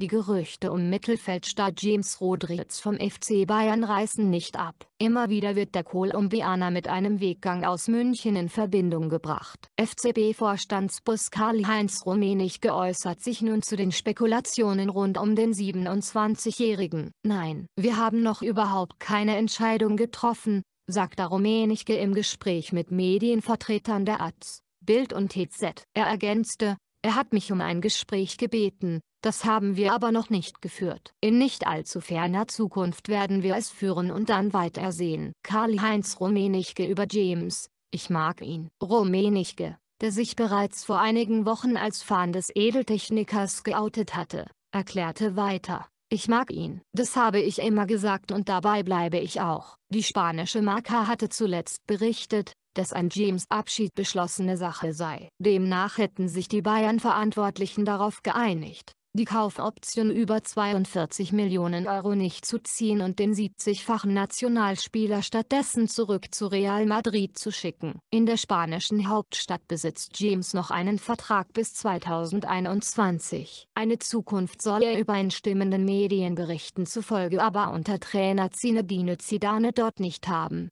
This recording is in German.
Die Gerüchte um Mittelfeldstar James Rodriguez vom FC Bayern reißen nicht ab. Immer wieder wird der Kolumbianer mit einem Weggang aus München in Verbindung gebracht. FCB-Vorstandsbus Karl-Heinz Rummenigge geäußert sich nun zu den Spekulationen rund um den 27-Jährigen. Nein, wir haben noch überhaupt keine Entscheidung getroffen, sagte Rummenigge im Gespräch mit Medienvertretern der AZ. Bild und TZ. Er ergänzte, er hat mich um ein Gespräch gebeten, das haben wir aber noch nicht geführt. In nicht allzu ferner Zukunft werden wir es führen und dann weitersehen. Karl-Heinz Rummenigge über James, ich mag ihn. Rummenigge, der sich bereits vor einigen Wochen als Fan des Edeltechnikers geoutet hatte, erklärte weiter. Ich mag ihn. Das habe ich immer gesagt und dabei bleibe ich auch. Die spanische Marca hatte zuletzt berichtet, dass ein James-Abschied beschlossene Sache sei. Demnach hätten sich die Bayern-Verantwortlichen darauf geeinigt, die Kaufoption über 42 Millionen Euro nicht zu ziehen und den 70-fachen Nationalspieler stattdessen zurück zu Real Madrid zu schicken. In der spanischen Hauptstadt besitzt James noch einen Vertrag bis 2021. Eine Zukunft soll er übereinstimmenden Medienberichten zufolge aber unter Trainer Zinedine Zidane dort nicht haben.